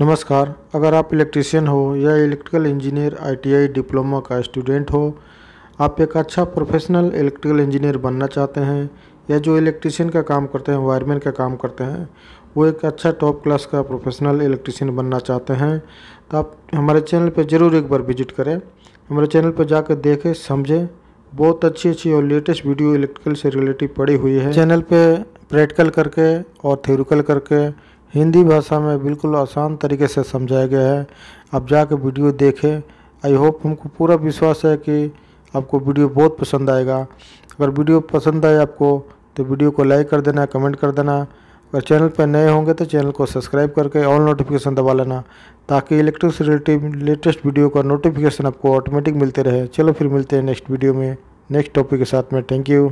नमस्कार अगर आप इलेक्ट्रिशियन हो या इलेक्ट्रिकल इंजीनियर आईटीआई डिप्लोमा का स्टूडेंट हो आप एक अच्छा प्रोफेशनल इलेक्ट्रिकल इंजीनियर बनना चाहते हैं या जो इलेक्ट्रिशियन का काम करते हैं वायरमैन का काम करते हैं वो एक अच्छा टॉप क्लास का प्रोफेशनल इलेक्ट्रिशियन बनना चाहते हैं तो आप हमारे चैनल पर ज़रूर एक बार विजिट करें हमारे चैनल पर जाकर देखें समझें बहुत अच्छी अच्छी और लेटेस्ट वीडियो इलेक्ट्रिकल से रिलेटिव पड़ी हुई है चैनल पर प्रैक्टिकल करके और थ्योरिकल करके हिंदी भाषा में बिल्कुल आसान तरीके से समझाया गया है आप जाके वीडियो देखें आई होप हमको पूरा विश्वास है कि आपको वीडियो बहुत पसंद आएगा अगर वीडियो पसंद आए आपको तो वीडियो को लाइक कर देना कमेंट कर देना अगर चैनल पर नए होंगे तो चैनल को सब्सक्राइब करके ऑल नोटिफिकेशन दबा लेना ताकि इलेक्ट्रिक से रिलेटिव लेटेस्ट वीडियो का नोटिफिकेशन आपको ऑटोमेटिक मिलते रहे चलो फिर मिलते हैं नेक्स्ट वीडियो में नेक्स्ट टॉपिक के साथ में थैंक यू